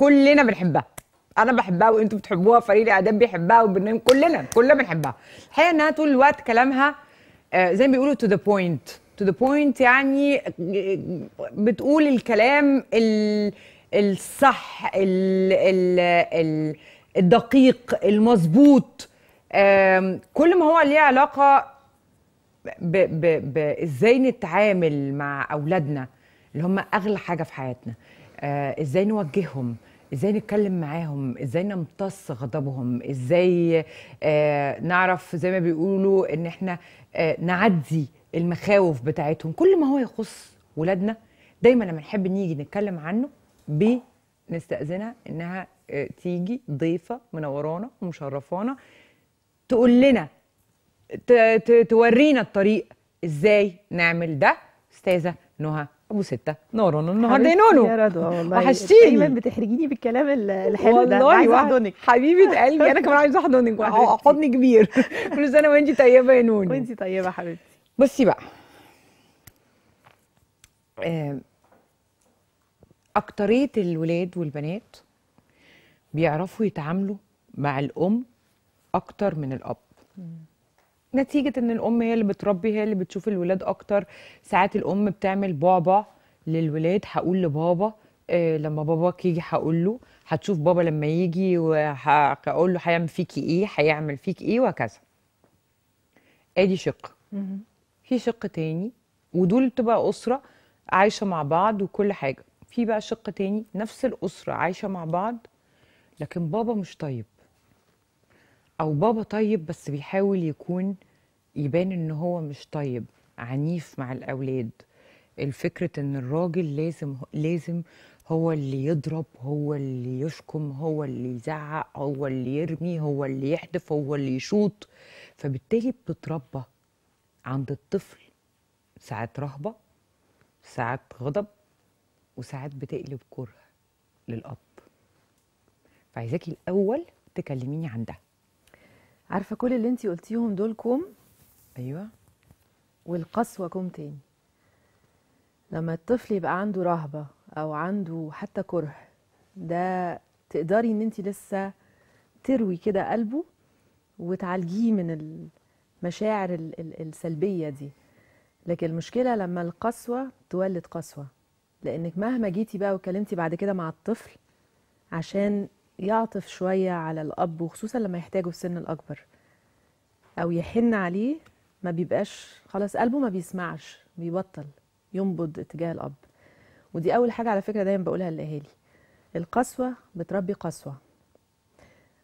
كلنا بنحبها انا بحبها وانتوا بتحبوها فريق الاعداد بيحبها وبرنامج كلنا كلنا بنحبها الحقيقه انها طول الوقت كلامها آه، زي ما بيقولوا تو ذا بوينت تو ذا بوينت يعني بتقول الكلام الصح الدقيق المظبوط كل ما هو ليه علاقه بازاي نتعامل مع اولادنا اللي هم اغلى حاجه في حياتنا آه، ازاي نوجههم ازاي نتكلم معاهم ازاي نمتص غضبهم ازاي آه، نعرف زي ما بيقولوا ان احنا آه، نعدي المخاوف بتاعتهم كل ما هو يخص ولادنا دايما لما نحب نيجي نتكلم عنه بنستأذنها انها آه، تيجي ضيفه منورانا ومشرفانا تقول لنا تورينا الطريق ازاي نعمل ده استاذه نهى ابو سته نار النهارده نونو يا رضوى والله وحشتيني دايما بتحرجيني بالكلام الحلو ده والله عايزه احضنك حبيبه قلبي انا كمان عايزه احضنك آه، حضن كبير كل سنه وانت طيبه يا نونو وانت طيبه يا حبيبتي بصي بقى اكتريه الولاد والبنات بيعرفوا يتعاملوا مع الام اكتر من الاب نتيجه ان الام هي اللي بتربي هي اللي بتشوف الولاد اكتر ساعات الام بتعمل بعبع للولاد هقول لبابا آه، لما باباك يجي هقول له هتشوف بابا لما يجي وهقول له هيعمل فيكي ايه هيعمل فيك ايه وهكذا ادي شق في شق تاني ودول بتبقى اسره عايشه مع بعض وكل حاجه في بقى شق تاني نفس الاسره عايشه مع بعض لكن بابا مش طيب او بابا طيب بس بيحاول يكون يبان ان هو مش طيب عنيف مع الاولاد الفكرة ان الراجل لازم لازم هو اللي يضرب هو اللي يشكم هو اللي يزعق هو اللي يرمي هو اللي يحدف هو اللي يشوط فبالتالي بتتربى عند الطفل ساعات رهبة ساعات غضب وساعات بتقلب كره للأب فعايزاكي الأول تكلميني عن ده عارفه كل اللي انتي قلتيهم دول كوم ايوه والقسوه كوم تاني لما الطفل يبقى عنده رهبه او عنده حتى كره ده تقدري ان انت لسه تروي كده قلبه وتعالجيه من المشاعر السلبيه دي لكن المشكله لما القسوه تولد قسوه لانك مهما جيتي بقى واتكلمتي بعد كده مع الطفل عشان يعطف شوية على الأب وخصوصا لما يحتاجه السن الأكبر أو يحن عليه ما بيبقاش خلاص قلبه ما بيسمعش بيبطل ينبض اتجاه الأب ودي أول حاجة على فكرة دايما بقولها للأهالي القسوة بتربي قسوة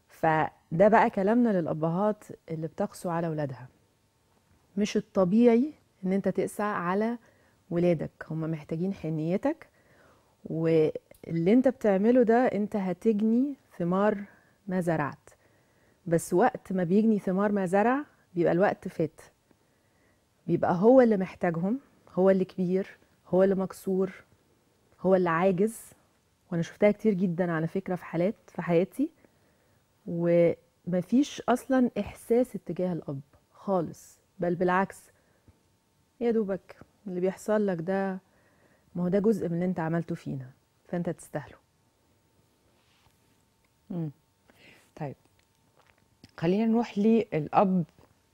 فده بقى كلامنا للأبهات اللي بتقسو على ولادها مش الطبيعي إن أنت تقسى على ولادك هم محتاجين حنيتك واللي انت بتعمله ده انت هتجني ثمار ما زرعت بس وقت ما بيجني ثمار ما زرع بيبقى الوقت فات بيبقى هو اللي محتاجهم هو اللي كبير هو اللي مكسور هو اللي عاجز وانا شفتها كتير جدا على فكره في حالات في حياتي ومفيش اصلا احساس اتجاه الاب خالص بل بالعكس يا دوبك اللي بيحصل لك ده ما هو ده جزء من اللي انت عملته فينا فانت تستاهله طيب خلينا نروح للاب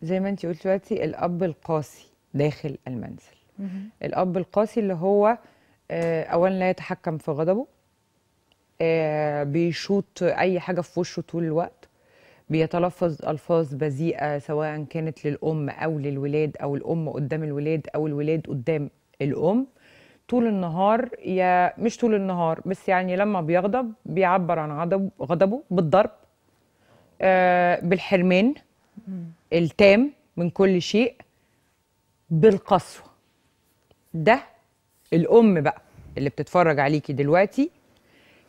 زي ما انت قلت دلوقتي الاب القاسي داخل المنزل مم. الاب القاسي اللي هو آه، اولا لا يتحكم في غضبه آه، بيشوط اي حاجه في وشه طول الوقت بيتلفظ الفاظ بذيئه سواء كانت للام او للولاد او الام قدام الولاد او الولاد قدام الام طول النهار يا مش طول النهار بس يعني لما بيغضب بيعبر عن غضب غضبه بالضرب آه، بالحرمان التام من كل شيء بالقسوه ده الام بقى اللي بتتفرج عليكي دلوقتي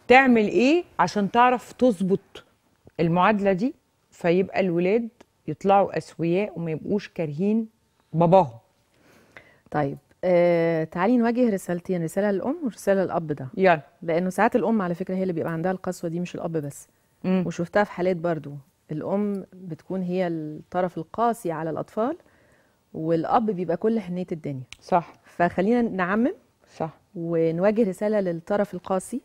تعمل ايه عشان تعرف تظبط المعادله دي فيبقى الولاد يطلعوا اسوياء وما يبقوش كارهين باباهم طيب آه، تعالي نواجه رسالتين يعني رساله للام ورساله للاب ده يلا لانه ساعات الام على فكره هي اللي بيبقى عندها القسوه دي مش الاب بس مم. وشفتها في حالات برضو الام بتكون هي الطرف القاسي على الاطفال والاب بيبقى كل حنيه الدنيا صح فخلينا نعمم صح ونواجه رساله للطرف القاسي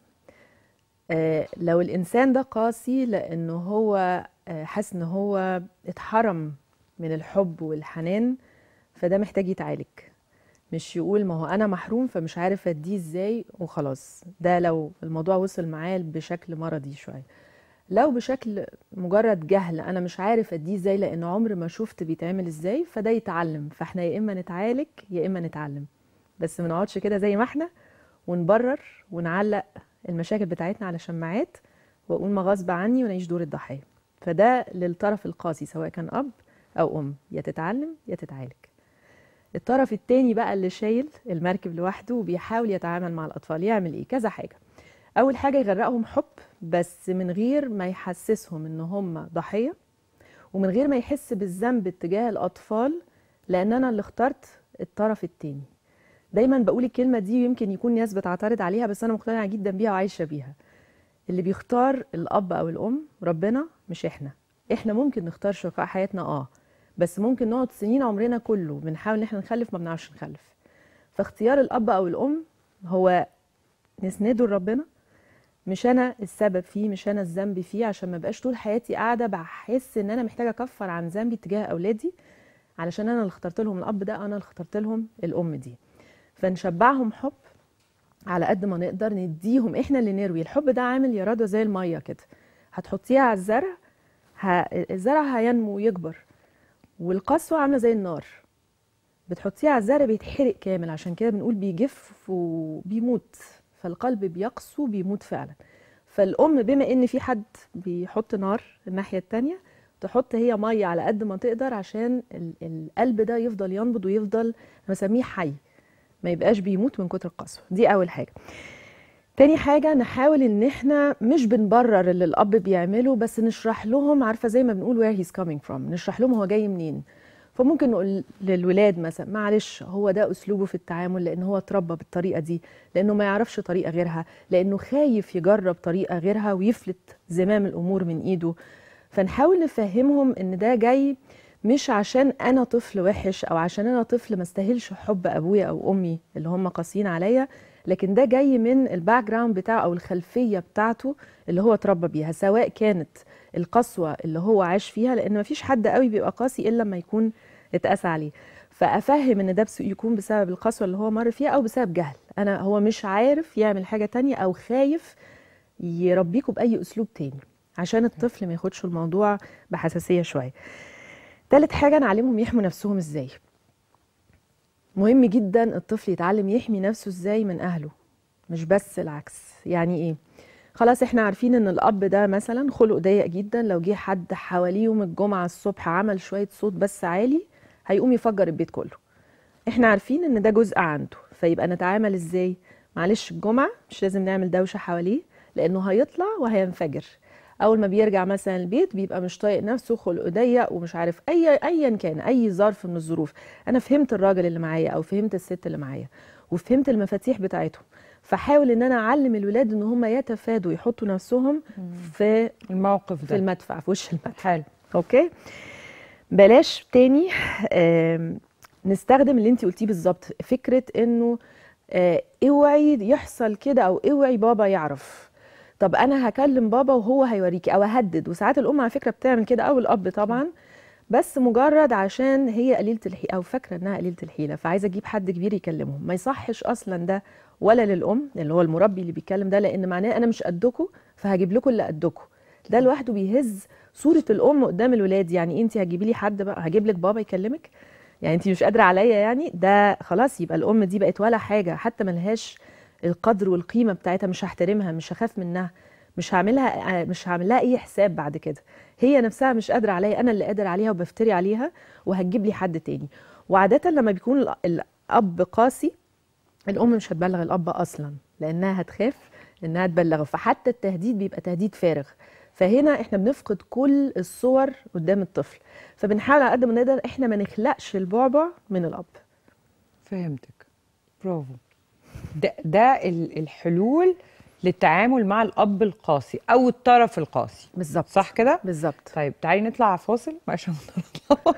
آه، لو الانسان ده قاسي لانه هو آه، حاسس ان هو اتحرم من الحب والحنان فده محتاج يتعالج مش يقول ما هو انا محروم فمش عارف اديه ازاي وخلاص ده لو الموضوع وصل معاه بشكل مرضي شويه لو بشكل مجرد جهل انا مش عارف اديه ازاي لان عمر ما شفت بيتعمل ازاي فده يتعلم فاحنا يا اما نتعالج يا اما نتعلم بس ما نقعدش كده زي ما احنا ونبرر ونعلق المشاكل بتاعتنا على شماعات واقول ما غصب عني ونعيش دور الضحيه فده للطرف القاسي سواء كان اب او ام يا تتعلم يا تتعالج الطرف الثاني بقى اللي شايل المركب لوحده وبيحاول يتعامل مع الأطفال يعمل إيه؟ كذا حاجة أول حاجة يغرقهم حب بس من غير ما يحسسهم إن هم ضحية ومن غير ما يحس بالذنب اتجاه الأطفال لأن أنا اللي اخترت الطرف الثاني دايما بقول الكلمة دي ويمكن يكون ناس بتعترض عليها بس أنا مقتنعة جدا بيها وعايشة بيها اللي بيختار الأب أو الأم ربنا مش إحنا إحنا ممكن نختار شركاء حياتنا آه بس ممكن نقعد سنين عمرنا كله بنحاول ان احنا نخلف ما بنعرفش نخلف فاختيار الاب او الام هو نسنده لربنا مش انا السبب فيه مش انا الذنب فيه عشان ما بقاش طول حياتي قاعده بحس ان انا محتاجه اكفر عن ذنبي تجاه اولادي علشان انا اللي اخترت لهم الاب ده انا اللي اخترت لهم الام دي فنشبعهم حب على قد ما نقدر نديهم احنا اللي نروي الحب ده عامل يا زي الميه كده هتحطيها على الزرع ه... الزرع هينمو ويكبر والقسوه عامله زي النار بتحطيه على الزرع بيتحرق كامل عشان كده بنقول بيجف وبيموت فالقلب بيقسو بيموت فعلا فالام بما ان في حد بيحط نار الناحيه الثانيه تحط هي ميه على قد ما تقدر عشان القلب ده يفضل ينبض ويفضل بسميه حي ما يبقاش بيموت من كتر القسوه دي اول حاجه تاني حاجة نحاول ان احنا مش بنبرر اللي الاب بيعمله بس نشرح لهم عارفة زي ما بنقول where he's coming from نشرح لهم هو جاي منين فممكن نقول للولاد مثلا معلش هو ده اسلوبه في التعامل لان هو اتربى بالطريقه دي لانه ما يعرفش طريقه غيرها لانه خايف يجرب طريقه غيرها ويفلت زمام الامور من ايده فنحاول نفهمهم ان ده جاي مش عشان انا طفل وحش او عشان انا طفل ما استاهلش حب ابويا او امي اللي هم قاسيين عليا لكن ده جاي من الباك جراوند بتاعه او الخلفيه بتاعته اللي هو اتربى بيها سواء كانت القسوه اللي هو عاش فيها لان مفيش حد قوي بيبقى قاسي الا لما يكون اتقاس عليه فافهم ان ده يكون بسبب القسوه اللي هو مر فيها او بسبب جهل انا هو مش عارف يعمل حاجه تانية او خايف يربيكوا باي اسلوب تاني عشان الطفل ما ياخدش الموضوع بحساسيه شويه تالت حاجه نعلمهم يحموا نفسهم ازاي مهم جدا الطفل يتعلم يحمي نفسه ازاي من اهله مش بس العكس يعني ايه خلاص احنا عارفين ان الاب ده مثلا خلقه ضيق جدا لو جه حد حواليه يوم الجمعه الصبح عمل شويه صوت بس عالي هيقوم يفجر البيت كله احنا عارفين ان ده جزء عنده فيبقى نتعامل ازاي معلش الجمعه مش لازم نعمل دوشه حواليه لانه هيطلع وهينفجر اول ما بيرجع مثلا البيت بيبقى مش طايق نفسه خلقه ضيق ومش عارف اي ايا كان اي ظرف من الظروف انا فهمت الراجل اللي معايا او فهمت الست اللي معايا وفهمت المفاتيح بتاعتهم فحاول ان انا اعلم الولاد ان هم يتفادوا يحطوا نفسهم في الموقف ده في المدفع في وش المدفع حلو اوكي بلاش تاني نستخدم اللي انت قلتيه بالظبط فكره انه آه، اوعي يحصل كده او اوعي بابا يعرف طب انا هكلم بابا وهو هيوريكي او اهدد وساعات الام على فكره بتعمل كده او الاب طبعا بس مجرد عشان هي قليله الحيله او فاكره انها قليله الحيله فعايزه اجيب حد كبير يكلمهم ما يصحش اصلا ده ولا للام اللي هو المربي اللي بيتكلم ده لان معناه انا مش قدكم فهجيب لكم اللي قدكم ده لوحده بيهز صوره الام قدام الولاد يعني انت هتجيبي لي حد بقى هجيب لك بابا يكلمك يعني انت مش قادره عليا يعني ده خلاص يبقى الام دي بقت ولا حاجه حتى ملهاش القدر والقيمه بتاعتها مش هحترمها مش هخاف منها مش هعملها مش هعمل لها اي حساب بعد كده هي نفسها مش قادره عليا انا اللي قادر عليها وبفتري عليها وهتجيب لي حد تاني وعاده لما بيكون الاب قاسي الام مش هتبلغ الاب اصلا لانها هتخاف انها تبلغه فحتى التهديد بيبقى تهديد فارغ فهنا احنا بنفقد كل الصور قدام الطفل فبنحاول على قد ما نقدر احنا ما نخلقش البعبع من الاب فهمتك برافو ده, ده الحلول للتعامل مع الاب القاسي او الطرف القاسي بالظبط صح كده بالظبط طيب تعالي نطلع فاصل عشان نطلع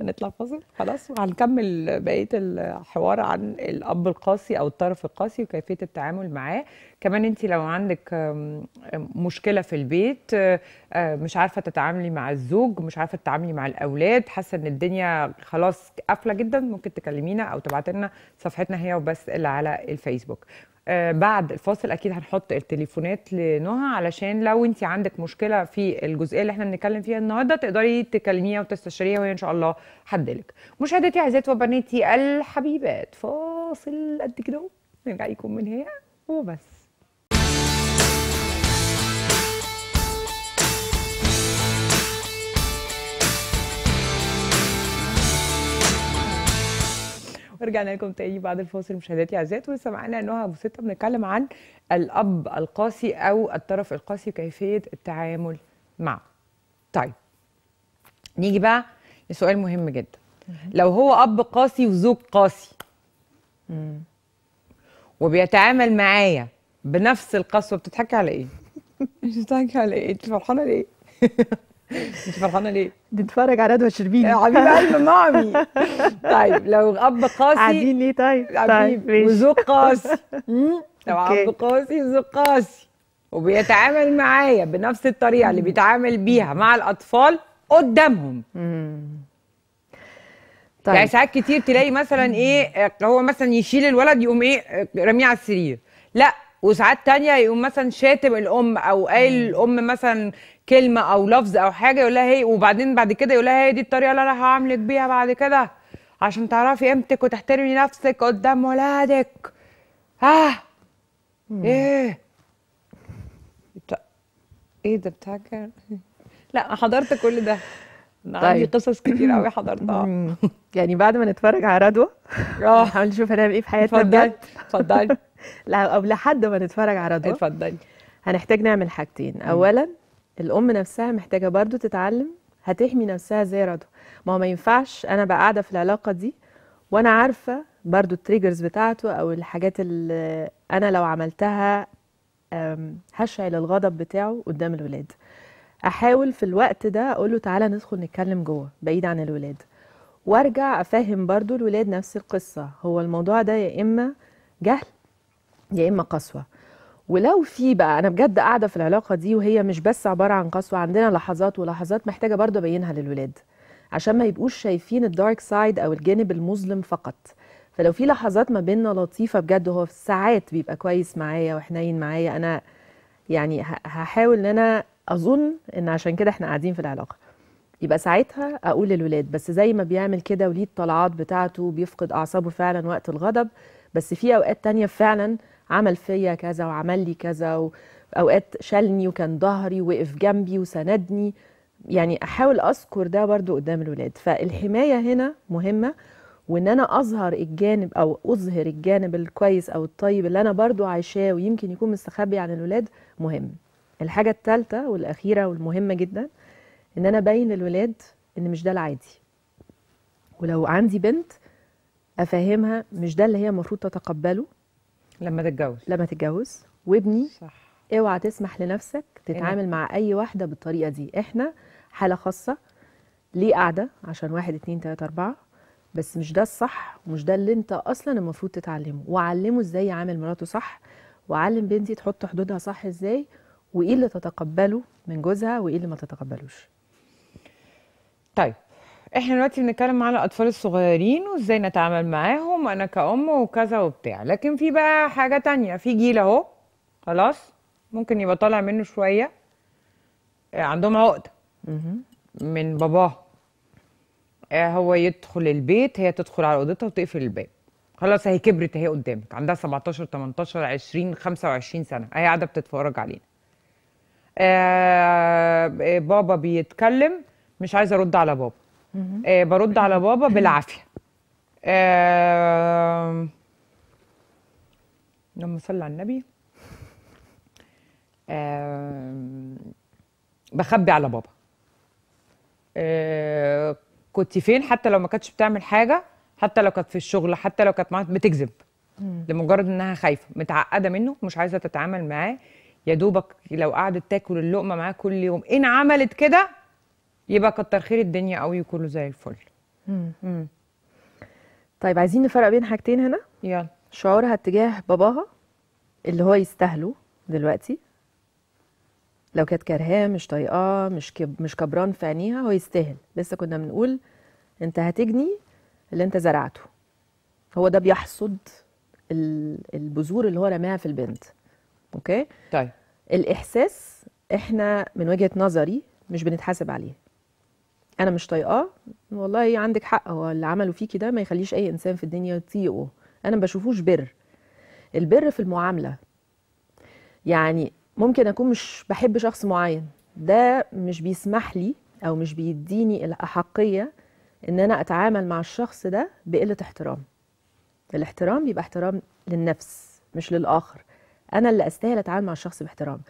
هنطلع فاصل خلاص وهنكمل بقيه الحوار عن الاب القاسي او الطرف القاسي وكيفيه التعامل معاه كمان انت لو عندك مشكله في البيت آه، مش عارفه تتعاملي مع الزوج مش عارفه تتعاملي مع الاولاد حاسه ان الدنيا خلاص قافله جدا ممكن تكلمينا او تبعتي لنا صفحتنا هي وبس اللي على الفيسبوك آه، بعد الفاصل اكيد هنحط التليفونات لنهى علشان لو انت عندك مشكله في الجزئيه اللي احنا بنتكلم فيها النهارده تقدري تكلميها وتستشيريها وهي ان شاء الله حدلك مشاهدتي عزيزتي وبناتي الحبيبات فاصل قد كده نرجع لكم من هنا وبس رجعنا لكم تاني بعد الفاصل مشاهداتي اعزائي ولسه معانا نهى ابو سته بنتكلم عن الاب القاسي او الطرف القاسي وكيفيه التعامل معه. طيب نيجي بقى لسؤال مهم جدا لو هو اب قاسي وزوج قاسي وبيتعامل معايا بنفس القسوه بتضحكي على ايه؟ مش بتضحكي على ايه؟ انت فرحانه ليه؟ انت فرحانه ليه؟ بنتفرج على ندوه شربيني يا حبيب قلب مامي طيب لو اب قاسي قاعدين ليه طيب؟ طيب وذوق قاسي لو اب قاسي وذوق قاسي وبيتعامل معايا بنفس الطريقه اللي بيتعامل بيها مع الاطفال قدامهم طيب. يعني ساعات كتير تلاقي مثلا ايه هو مثلا يشيل الولد يقوم ايه رميه على السرير لا وساعات تانية يقوم مثلا شاتم الام او قايل الام مثلا كلمه او لفظ او حاجه يقول لها هي وبعدين بعد كده يقول لها هي دي الطريقه اللي انا هعاملك بيها بعد كده عشان تعرفي قيمتك وتحترمي نفسك قدام ولادك اه ايه بتا... ايه ده بتاعك لا حضرت كل ده طيب. عندي قصص كتير قوي حضرتها يعني بعد ما نتفرج على ردوة اه نشوف هنعمل ايه في حياتنا بجد اتفضلي لا او لحد ما نتفرج على ردوة اتفضلي هنحتاج نعمل حاجتين اولا الام نفسها محتاجه برضو تتعلم هتحمي نفسها زي رضوى ما هو ما ينفعش انا بقى قاعده في العلاقه دي وانا عارفه برضو التريجرز بتاعته او الحاجات اللي انا لو عملتها هشعل الغضب بتاعه قدام الولاد احاول في الوقت ده اقول له تعالى ندخل نتكلم جوه بعيد عن الولاد وارجع افهم برضو الولاد نفس القصه هو الموضوع ده يا اما جهل يا اما قسوه ولو في بقى انا بجد قاعده في العلاقه دي وهي مش بس عباره عن قسوه عندنا لحظات ولحظات محتاجه برضه ابينها للولاد عشان ما يبقوش شايفين الدارك سايد او الجانب المظلم فقط فلو في لحظات ما بيننا لطيفه بجد هو في ساعات بيبقى كويس معايا وحنين معايا انا يعني هحاول ان انا اظن ان عشان كده احنا قاعدين في العلاقه يبقى ساعتها اقول للولاد بس زي ما بيعمل كده وليه الطلعات بتاعته بيفقد اعصابه فعلا وقت الغضب بس في اوقات تانية فعلا عمل فيا كذا وعمل لي كذا واوقات شالني وكان ظهري وقف جنبي وسندني يعني احاول اذكر ده برضو قدام الولاد فالحمايه هنا مهمه وان انا اظهر الجانب او اظهر الجانب الكويس او الطيب اللي انا برضو عايشاه ويمكن يكون مستخبي عن الولاد مهم الحاجه الثالثه والاخيره والمهمه جدا ان انا ابين للولاد ان مش ده العادي ولو عندي بنت افهمها مش ده اللي هي المفروض تتقبله لما تتجوز لما تتجوز وابني صح اوعى تسمح لنفسك إيه تتعامل مع اي واحده بالطريقه دي احنا حاله خاصه ليه قاعده عشان واحد اتنين تلاته اربعه بس مش ده الصح ومش ده اللي انت اصلا المفروض تتعلمه وعلمه ازاي يعامل مراته صح وعلم بنتي تحط حدودها صح ازاي وايه اللي تتقبله من جوزها وايه اللي ما تتقبلوش طيب احنا دلوقتي بنتكلم على الاطفال الصغيرين وازاي نتعامل معاهم انا كأم وكذا وبتاع لكن في بقى حاجة تانية في جيل اهو خلاص ممكن يبقى طالع منه شوية آه، عندهم عقدة من باباه آه، هو يدخل البيت هي تدخل على اوضتها وتقفل الباب خلاص هي كبرت اهي قدامك عندها 17 18 20 25 سنه هي قاعده بتتفرج علينا آه،, آه بابا بيتكلم مش عايزه ارد على بابا آه برد على بابا بالعافيه آه لما صلى على النبي آه بخبي على بابا آه كنت فين حتى لو ما كانتش بتعمل حاجه حتى لو كانت في الشغل حتى لو كانت معاها بتكذب لمجرد انها خايفه متعقده منه مش عايزه تتعامل معاه يا دوبك لو قعدت تاكل اللقمه معاه كل يوم ان عملت كده يبقى كتر خير الدنيا قوي وكله زي الفل طيب عايزين نفرق بين حاجتين هنا يلا شعورها تجاه باباها اللي هو يستاهله دلوقتي لو كانت كارهاه مش طايقاه مش كب... مش كبران في عينيها هو يستاهل لسه كنا بنقول انت هتجني اللي انت زرعته هو ده بيحصد البذور اللي هو رماها في البنت اوكي طيب الاحساس احنا من وجهه نظري مش بنتحاسب عليه انا مش طايقاه والله عندك حق هو اللي عمله فيكي ده ما يخليش اي انسان في الدنيا يطيقه انا ما بشوفوش بر البر في المعامله يعني ممكن اكون مش بحب شخص معين ده مش بيسمح لي او مش بيديني الاحقيه ان انا اتعامل مع الشخص ده بقله احترام الاحترام بيبقى احترام للنفس مش للاخر انا اللي استاهل اتعامل مع الشخص باحترام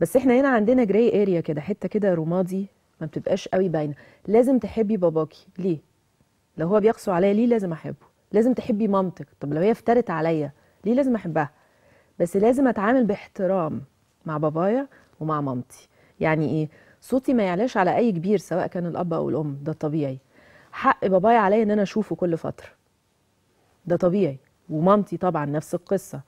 بس احنا هنا عندنا جراي اريا كده حته كده رمادي ما بتبقاش قوي باينه لازم تحبي باباكي ليه لو هو بيقسو عليا ليه لازم احبه لازم تحبي مامتك طب لو هي افترت عليا ليه لازم احبها بس لازم اتعامل باحترام مع بابايا ومع مامتي يعني ايه صوتي ما يعلاش على اي كبير سواء كان الاب او الام ده طبيعي حق بابايا عليا ان انا اشوفه كل فتره ده طبيعي ومامتي طبعا نفس القصه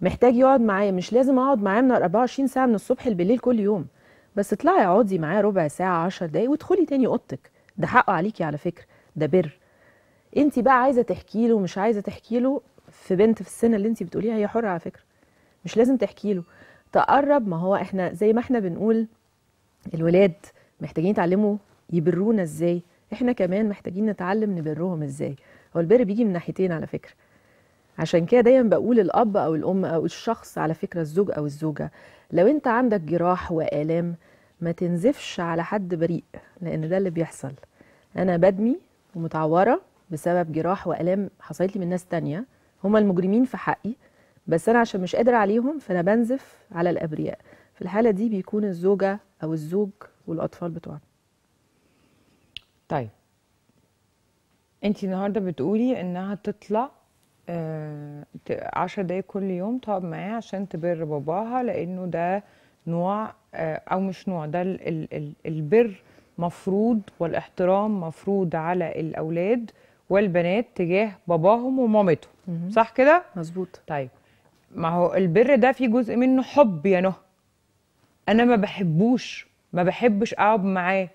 محتاج يقعد معايا مش لازم اقعد معاه من 24 ساعه من الصبح لليل كل يوم بس اطلعي اقعدي معاه ربع ساعه 10 دقايق وادخلي تاني اوضتك ده حقه عليكي على فكره ده بر انت بقى عايزه تحكي له مش عايزه تحكي له في بنت في السن اللي انت بتقوليها هي حره على فكره مش لازم تحكي له تقرب ما هو احنا زي ما احنا بنقول الولاد محتاجين يتعلموا يبرونا ازاي احنا كمان محتاجين نتعلم نبرهم ازاي هو البر بيجي من ناحيتين على فكره عشان كده دايما بقول الاب او الام او الشخص على فكره الزوج او الزوجه لو انت عندك جراح والام ما تنزفش على حد بريء لان ده اللي بيحصل انا بدمي ومتعوره بسبب جراح والام حصلت لي من ناس تانية هما المجرمين في حقي بس انا عشان مش قادر عليهم فانا بنزف على الابرياء في الحاله دي بيكون الزوجه او الزوج والاطفال بتوعنا طيب انت النهارده بتقولي انها تطلع آه، عشر دقايق كل يوم تقعد معاه عشان تبر باباها لأنه ده نوع آه، أو مش نوع ده البر مفروض والاحترام مفروض على الأولاد والبنات تجاه باباهم ومامتهم صح كده؟ مظبوط طيب ما هو البر ده في جزء منه حب يا نهى أنا ما بحبوش ما بحبش أقعد معاه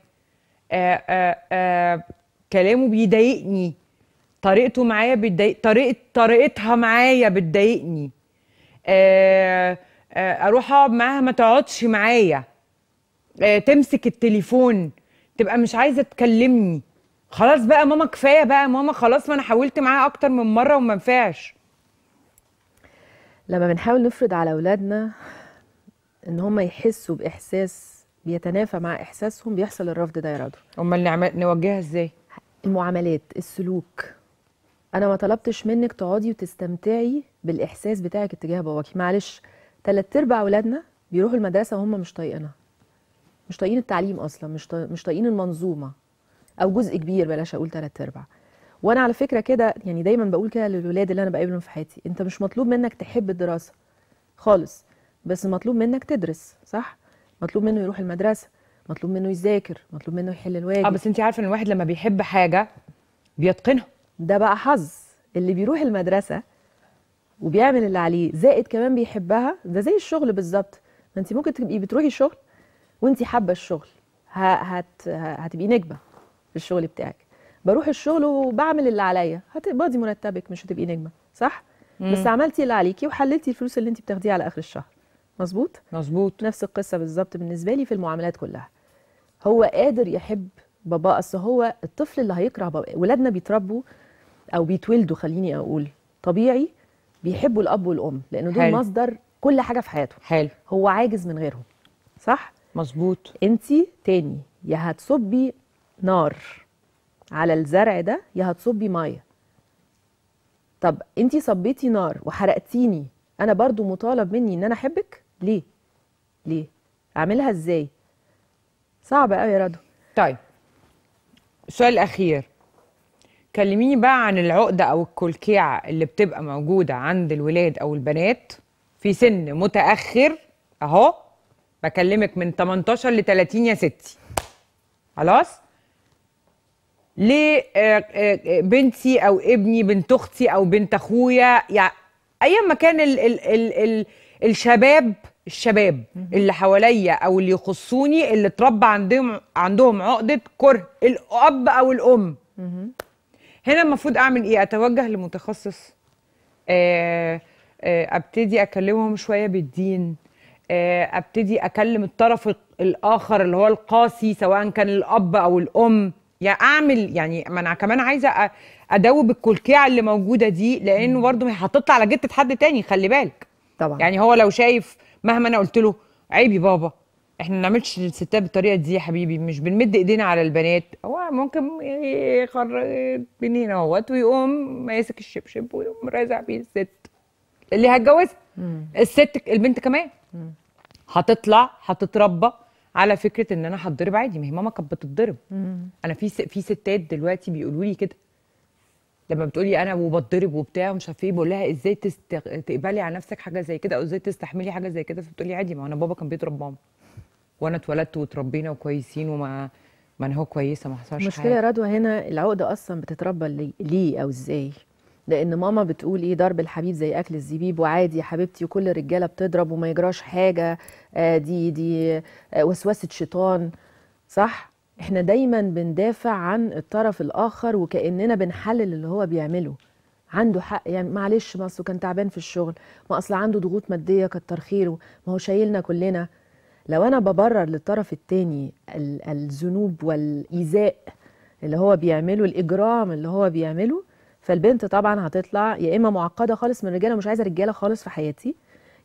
آآ آه، آآ كلامه بيضايقني طريقته معايا بتضايق طريقه طريقتها معايا بتضايقني آه، آه، اروح اقعد معاها ما تقعدش معايا آه، تمسك التليفون تبقى مش عايزه تكلمني خلاص بقى ماما كفايه بقى ماما خلاص ما انا حاولت معاها اكتر من مره وما نفعش لما بنحاول نفرض على اولادنا ان هم يحسوا باحساس بيتنافى مع احساسهم بيحصل الرفض ده يا رادو امال نعم-، نوجهها ازاي المعاملات السلوك انا ما طلبتش منك تقعدي وتستمتعي بالاحساس بتاعك اتجاه باباكي معلش تلات ارباع اولادنا بيروحوا المدرسه وهم مش طايقينها مش طايقين التعليم اصلا مش مش طايقين المنظومه او جزء كبير بلاش اقول تلات ارباع وانا على فكره كده يعني دايما بقول كده للولاد اللي انا بقابلهم في حياتي انت مش مطلوب منك تحب الدراسه خالص بس مطلوب منك تدرس صح مطلوب منه يروح المدرسه مطلوب منه يذاكر مطلوب منه يحل الواجب اه بس انت عارفه ان الواحد لما بيحب حاجه بيتقنها ده بقى حظ اللي بيروح المدرسه وبيعمل اللي عليه زائد كمان بيحبها ده زي الشغل بالظبط ما انت ممكن تبقي بتروحي شغل وانت حابه الشغل هت... هتبقي نجمه في الشغل بتاعك بروح الشغل وبعمل اللي عليا هتقبضي مرتبك مش هتبقي نجمه صح مم. بس عملتي اللي عليكي وحللتي الفلوس اللي انت بتاخديها على اخر الشهر مظبوط مظبوط نفس القصه بالظبط بالنسبه لي في المعاملات كلها هو قادر يحب باباه اصل هو الطفل اللي هيكره بابا ولادنا بيتربوا او بيتولدوا خليني اقول طبيعي بيحبوا الاب والام لان دول حل. مصدر كل حاجه في حياته حلو هو عاجز من غيرهم صح مظبوط انت تاني يا هتصبي نار على الزرع ده يا هتصبي ميه طب انت صبيتي نار وحرقتيني انا برضو مطالب مني ان انا احبك ليه ليه اعملها ازاي صعب قوي يا رادو طيب السؤال الاخير كلميني بقى عن العقدة أو الكلكيعة اللي بتبقى موجودة عند الولاد أو البنات في سن متأخر أهو بكلمك من 18 ل 30 يا ستي خلاص ليه آه، آه، آه، بنتي أو ابني بنت أختي أو بنت أخويا يعني أيا ما كان ال ال ال ال الشباب الشباب اللي حواليا أو اللي يخصوني اللي اتربى عندهم عندهم عقدة كره الأب أو الأم هنا المفروض اعمل ايه اتوجه لمتخصص آه، آه، ابتدي اكلمهم شويه بالدين آه، ابتدي اكلم الطرف الاخر اللي هو القاسي سواء كان الاب او الام يعني اعمل يعني ما انا كمان عايزه ادوب الكلكيعه اللي موجوده دي لانه برضه هتطلع على جته حد تاني خلي بالك طبعا يعني هو لو شايف مهما انا قلت له عيب يا بابا احنا ما نعملش للستات بالطريقه دي يا حبيبي مش بنمد ايدينا على البنات هو ممكن يخرج بنين اهوت ويقوم ماسك الشبشب ويقوم رازع بيه الست اللي هتجوزها الست البنت كمان هتطلع هتتربى على فكره ان انا هتضرب عادي ما هي ماما كانت بتتضرب انا في في ستات دلوقتي بيقولوا لي كده لما بتقولي انا وبتضرب وبتاع ومش عارف ايه بقول لها ازاي تستق... تقبلي على نفسك حاجه زي كده او ازاي تستحملي حاجه زي كده فبتقولي عادي ما انا بابا كان بيضرب ماما وانا اتولدت وتربينا وكويسين ومع ما انا هو كويسه ما حصلش حاجه المشكله يا رضوى هنا العقده اصلا بتتربى ليه او ازاي لان ماما بتقول ايه ضرب الحبيب زي اكل الزبيب وعادي يا حبيبتي وكل الرجاله بتضرب وما يجراش حاجه آه، دي دي آه، وسوسه شيطان صح احنا دايما بندافع عن الطرف الاخر وكاننا بنحلل اللي هو بيعمله عنده حق يعني معلش ما اصله كان تعبان في الشغل ما اصل عنده ضغوط ماديه كتر خيره ما هو شايلنا كلنا لو انا ببرر للطرف الثاني الذنوب والايذاء اللي هو بيعمله الاجرام اللي هو بيعمله فالبنت طبعا هتطلع يا اما معقده خالص من الرجاله مش عايزه رجاله خالص في حياتي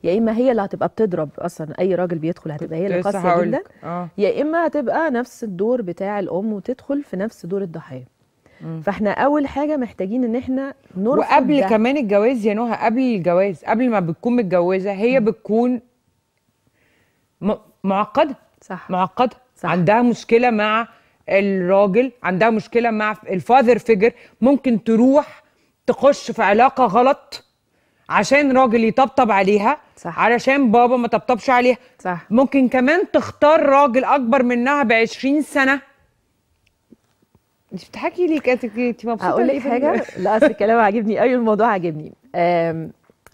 يا اما هي اللي هتبقى بتضرب اصلا اي راجل بيدخل هتبقى هي اللي قاسيه جدا آه. يا اما هتبقى نفس الدور بتاع الام وتدخل في نفس دور الضحيه فاحنا اول حاجه محتاجين ان احنا نرفض وقبل ده. كمان الجواز يا نهى قبل الجواز قبل ما بتكون متجوزه هي م. بتكون معقده صح معقده صح. عندها مشكله مع الراجل عندها مشكله مع الفاذر فيجر ممكن تروح تخش في علاقه غلط عشان راجل يطبطب عليها صح. علشان بابا ما طبطبش عليها صح. ممكن كمان تختار راجل اكبر منها ب 20 سنه انت بتحكي ليه انت مبسوطه اقول لك إيه؟ حاجه لا اصل الكلام عاجبني ايوه الموضوع عاجبني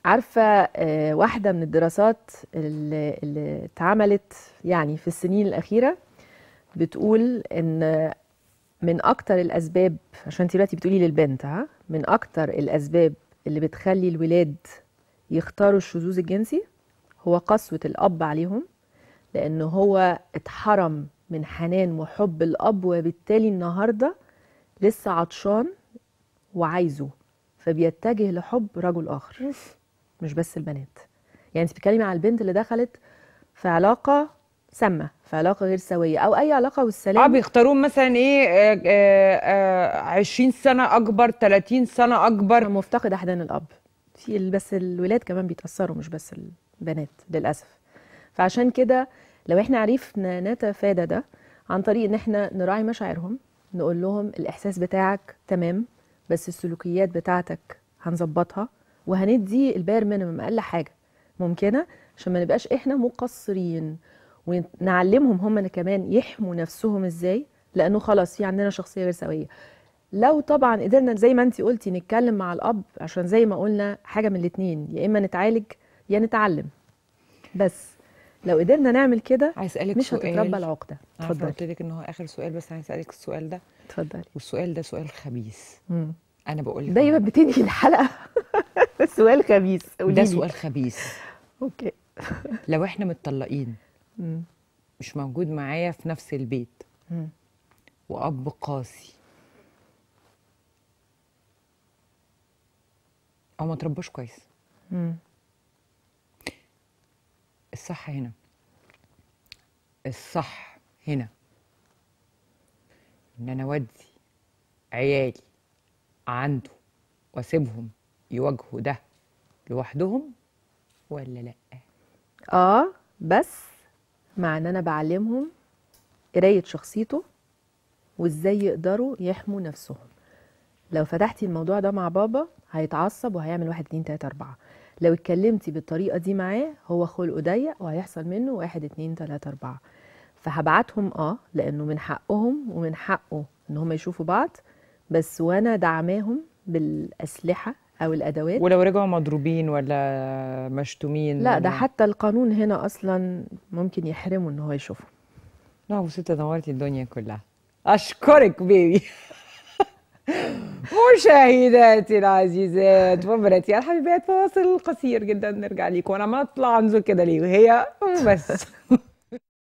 عارفة آه، واحدة من الدراسات اللي اتعملت يعني في السنين الأخيرة بتقول إن من أكتر الأسباب عشان انت دلوقتي بتقولي للبنت ها من أكتر الأسباب اللي بتخلي الولاد يختاروا الشذوذ الجنسي هو قسوة الأب عليهم لأن هو اتحرم من حنان وحب الأب وبالتالي النهاردة لسه عطشان وعايزه فبيتجه لحب رجل آخر مش بس البنات يعني انت بتتكلمي على البنت اللي دخلت في علاقه سامه في علاقه غير سويه او اي علاقه والسلام اه بيختارون مثلا ايه آه آه 20 آه، سنه اكبر 30 سنه اكبر مفتقد أحدان الاب في بس الولاد كمان بيتاثروا مش بس البنات للاسف فعشان كده لو احنا عرفنا نتفادى ده عن طريق ان احنا نراعي مشاعرهم نقول لهم الاحساس بتاعك تمام بس السلوكيات بتاعتك هنظبطها وهندي البير مينيمم اقل حاجه ممكنه عشان ما نبقاش احنا مقصرين ونعلمهم هم كمان يحموا نفسهم ازاي لانه خلاص في عندنا شخصيه غير سويه لو طبعا قدرنا زي ما انت قلتي نتكلم مع الاب عشان زي ما قلنا حاجه من الاثنين يا اما نتعالج يا نتعلم بس لو قدرنا نعمل كده مش هتتربى العقده اتفضلي قلت لك ان هو اخر سؤال بس هسالك السؤال ده اتفضلي والسؤال ده سؤال خبيث مم. انا بقول لك دايما بتنهي الحلقه سؤال خبيث ده سؤال خبيث اوكي لو احنا متطلقين مش موجود معايا في نفس البيت واب قاسي او ما تربوش كويس الصح هنا الصح هنا ان انا اودي عيالي عنده واسيبهم يواجهوا ده لوحدهم ولا لا اه بس مع ان انا بعلمهم قرايه شخصيته وازاي يقدروا يحموا نفسهم لو فتحتي الموضوع ده مع بابا هيتعصب وهيعمل واحد اتنين تلاته اربعه لو اتكلمتي بالطريقه دي معاه هو خلقه ضيق وهيحصل منه واحد اتنين تلاته اربعه فهبعتهم اه لانه من حقهم ومن حقه ان هم يشوفوا بعض بس وانا دعماهم بالاسلحه او الادوات ولو رجعوا مضروبين ولا مشتومين لا ده حتى القانون هنا اصلا ممكن يحرمه ان هو يشوفه لا وست دورتي الدنيا كلها اشكرك بيبي مشاهداتي العزيزات ومراتي الحبيبات فواصل قصير جدا نرجع ليكم وانا ما اطلع انزل كده ليه وهي بس